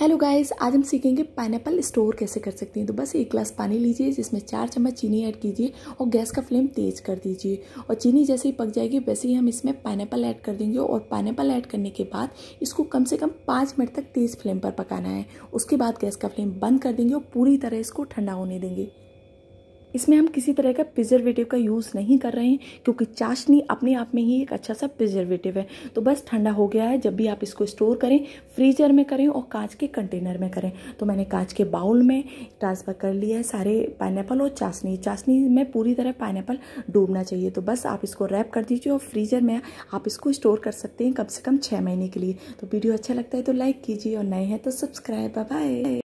hello guys आज हम सीखेंगे पाइनएप्पल स्टोर कैसे कर सकते हैं तो बस एक ग्लास पानी लीजिए जिसमें चार चम्मच चीनी ऐड कीजिए और गैस का फ्लेम तेज कर दीजिए और चीनी जैसे ही पक जाएगी वैसे ही हम इसमें पाइनएप्पल ऐड कर देंगे और पाइनएप्पल ऐड करने के बाद इसको कम से कम पाँच मिनट तक तेज़ फ्लेम पर पकाना है उसके बाद गैस का फ्लेम बंद कर देंगे और पूरी तरह इसको ठंडा होने देंगे इसमें हम किसी तरह का प्रिजर्वेटिव का यूज़ नहीं कर रहे हैं क्योंकि चाशनी अपने आप में ही एक अच्छा सा प्रिजर्वेटिव है तो बस ठंडा हो गया है जब भी आप इसको स्टोर करें फ्रीजर में करें और कांच के कंटेनर में करें तो मैंने कांच के बाउल में ट्रांसफ़र कर लिया है सारे पाइनएप्पल और चाशनी चाशनी में पूरी तरह पाइनएप्पल डूबना चाहिए तो बस आप इसको रैप कर दीजिए और फ्रीजर में आप इसको स्टोर कर सकते हैं कम से कम छः महीने के लिए तो वीडियो अच्छा लगता है तो लाइक कीजिए और नए हैं तो सब्सक्राइब बाय